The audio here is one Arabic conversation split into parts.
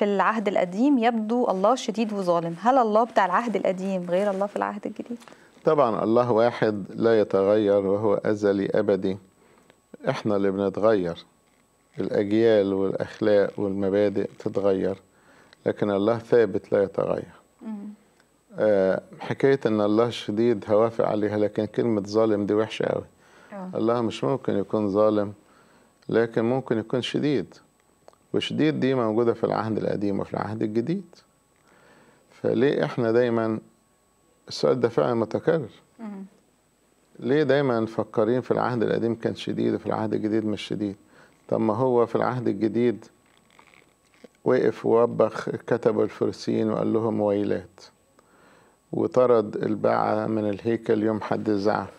في العهد القديم يبدو الله شديد وظالم هل الله بتاع العهد القديم غير الله في العهد الجديد طبعا الله واحد لا يتغير وهو أزلي أبدي احنا اللي بنتغير الأجيال والأخلاق والمبادئ تتغير لكن الله ثابت لا يتغير آه حكاية أن الله شديد هوافق عليها لكن كلمة ظالم دي وحشة قوي آه. الله مش ممكن يكون ظالم لكن ممكن يكون شديد وشديد دي موجودة في العهد القديم وفي العهد الجديد فليه احنا دايما السؤال ده فعلا متكرر ليه دايما مفكرين في العهد القديم كان شديد وفي العهد الجديد مش شديد طب ما هو في العهد الجديد وقف ووبخ كتب الفرسين وقال لهم ويلات وطرد الباعة من الهيكل يوم حد الزعف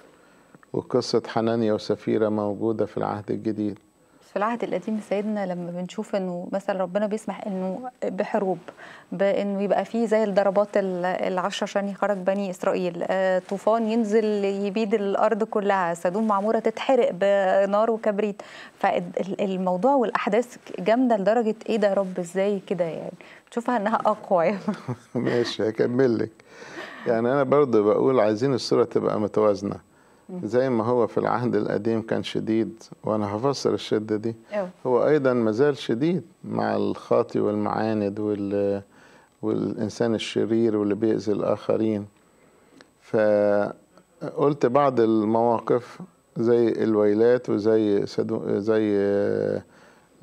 وقصة حنانيا وسفيرة موجودة في العهد الجديد في العهد القديم سيدنا لما بنشوف انه مثلا ربنا بيسمح انه بحروب بانه يبقى فيه زي الضربات العشر عشان يخرج بني اسرائيل آه، طوفان ينزل يبيد الارض كلها سدوم معموره تتحرق بنار وكبريت فالموضوع والاحداث جامده لدرجه ايه ده يا رب ازاي كده يعني تشوفها انها اقوى يعني ماشي هكمل لك يعني انا برضه بقول عايزين الصوره تبقى متوازنه زي ما هو في العهد القديم كان شديد وانا هفسر الشده دي هو ايضا مازال شديد مع الخاطي والمعاند وال والانسان الشرير واللي بيأذي الاخرين فقلت بعض المواقف زي الويلات وزي زي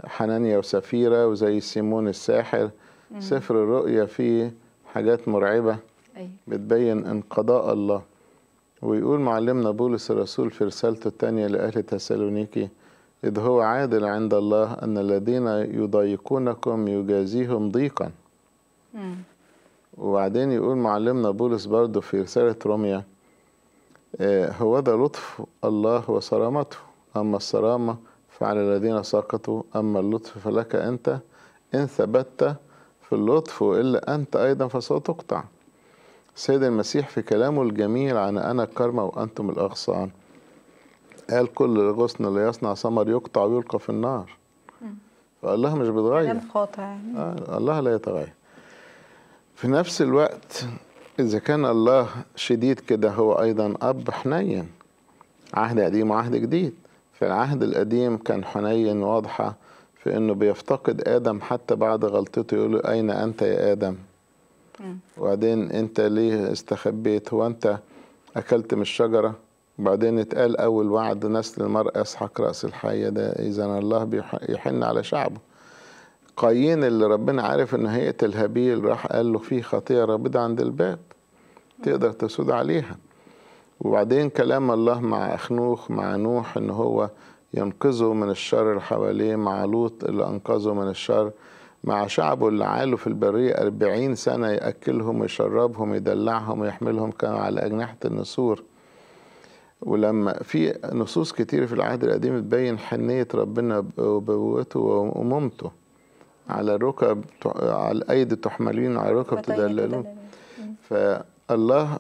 حنانيا وسفيرة وزي سيمون الساحر سفر الرؤيا فيه حاجات مرعبة أي. أيوه. بتبين انقضاء الله ويقول معلمنا بولس الرسول في رسالته الثانية لأهل تسالونيكي إذ هو عادل عند الله أن الذين يضايقونكم يجازيهم ضيقا مم. وبعدين يقول معلمنا بولس برضه في رسالة روميا آه، هو ده لطف الله وصرامته أما الصرامة فعلى الذين سقطوا أما اللطف فلك أنت إن ثبت في اللطف وإلا أنت أيضا فستقطع السيد المسيح في كلامه الجميل عن أنا الكرمة وأنتم الأغصان قال كل غصن لا يصنع ثمر يقطع ويلقى في النار فالله مش بيتغير كلام قاطع يعني. آه الله لا يتغير في نفس الوقت إذا كان الله شديد كده هو أيضا أب حنين عهد قديم وعهد جديد في العهد القديم كان حنين واضحة في أنه بيفتقد آدم حتى بعد غلطته يقول له أين أنت يا آدم وبعدين انت ليه استخبيت هو انت اكلت من الشجره وبعدين اتقال اول وعد نسل المرء اسحق راس الحيه ده اذا الله يحن على شعبه قايين اللي ربنا عارف ان هيئه الهابيل راح قال له في خطيه رابضه عند الباب تقدر تسود عليها وبعدين كلام الله مع أخنوخ مع نوح إن هو ينقذه من الشر اللي حواليه مع لوط اللي أنقذه من الشر مع شعبه اللي عاله في البرية أربعين سنة يأكلهم ويشربهم يدلعهم ويحملهم كانوا على أجنحة النسور ولما في نصوص كتير في العهد القديم تبين حنية ربنا وبوته وأمومته على ركب على أيدي تحملين على ركب تدللون فالله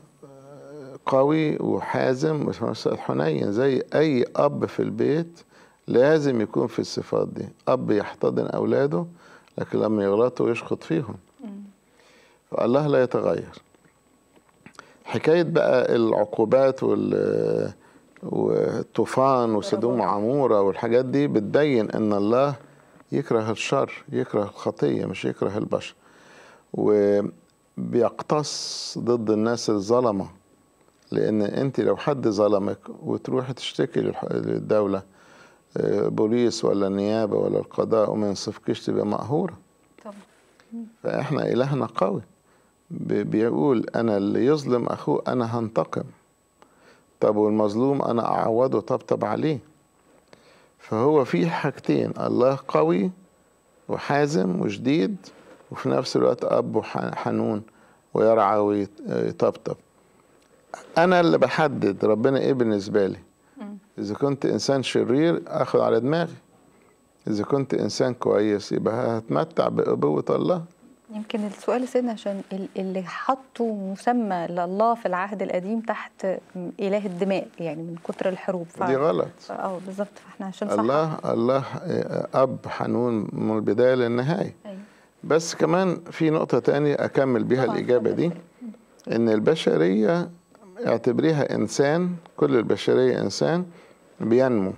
قوي وحازم حنين زي أي أب في البيت لازم يكون في الصفات دي أب يحتضن أولاده لكن لما يغلطوا يشخط فيهم فالله لا يتغير حكاية بقى العقوبات وال والطوفان وسدوم وعمورة والحاجات دي بتبين ان الله يكره الشر يكره الخطية مش يكره البشر وبيقتص ضد الناس الظلمة لان انت لو حد ظلمك وتروحي تشتكي للدولة آه، بوليس ولا النيابة ولا القضاء وما ينصفكش تبقى مقهورة طبعا فإحنا إلهنا قوي بيقول أنا اللي يظلم أخوه أنا هنتقم طب والمظلوم أنا أعوضه طبطب عليه فهو في حاجتين الله قوي وحازم وشديد وفي نفس الوقت أب وحنون ويرعى ويطبطب آه، أنا اللي بحدد ربنا إيه بالنسبة لي إذا كنت إنسان شرير آخذ على دماغي إذا كنت إنسان كويس يبقى هتمتع بقبوة الله يمكن السؤال سيدنا عشان اللي حطوا مسمى لله في العهد القديم تحت إله الدماء يعني من كتر الحروب دي غلط اه بالظبط فاحنا عشان صح الله الله آه، أب حنون من البداية للنهاية أيوه. بس كمان في نقطة تانية أكمل بيها الإجابة دي إن البشرية اعتبريها إنسان كل البشرية إنسان بينمو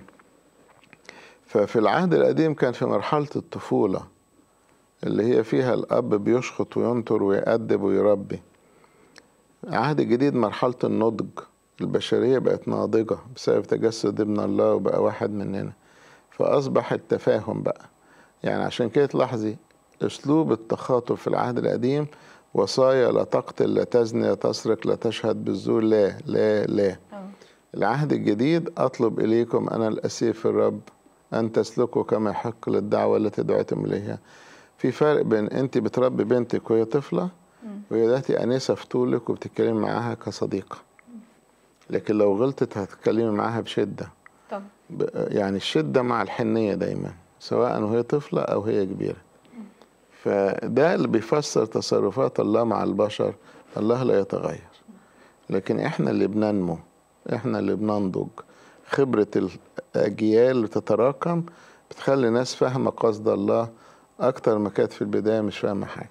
ففي العهد القديم كان في مرحلة الطفولة اللي هي فيها الأب بيشخط وينطر ويأدب ويربي العهد الجديد مرحلة النضج البشرية بقت ناضجة بسبب تجسد ابن الله وبقى واحد مننا فأصبح التفاهم بقى يعني عشان كده تلاحظي أسلوب التخاطب في العهد القديم وصايا لا تقتل لا تزني لا تسرق لا تشهد بالزور لا لا لا أوه. العهد الجديد أطلب إليكم أنا الأسير في الرب أن تسلكوا كما يحق للدعوة التي دعيتم إليها في فرق بين أنت بتربي بنتك وهي طفلة وهي دلوقتي أنسة في طولك وبتتكلمي معاها كصديقة لكن لو غلطت هتتكلمي معاها بشدة طب. يعني الشدة مع الحنية دايما سواء وهي طفلة أو هي كبيرة فده اللي بيفسر تصرفات الله مع البشر الله لا يتغير لكن احنا اللي بننمو احنا اللي بننضج خبرة الأجيال بتتراكم بتخلي الناس فاهمة قصد الله أكتر ما كانت في البداية مش فاهمة حاجة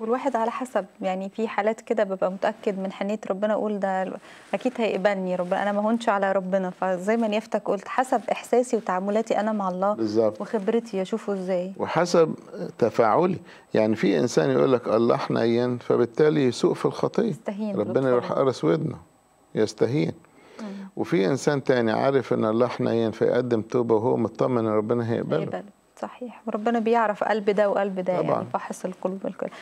والواحد على حسب يعني في حالات كده ببقى متاكد من حنيه ربنا اقول ده اكيد هيقبلني ربنا انا ما هونش على ربنا فزي ما نيفتك قلت حسب احساسي وتعاملاتي انا مع الله بالزبط. وخبرتي اشوفه ازاي وحسب تفاعلي يعني في انسان يقول لك الله حنين فبالتالي يسوق في الخطيه ربنا يروح قرص ودنه يستهين وفي انسان تاني عارف ان الله حنين فيقدم توبه وهو مطمن ربنا هيقبله هيقبله صحيح وربنا بيعرف قلب ده وقلب ده يعني، طبعا. يعني فحص القلوب الكل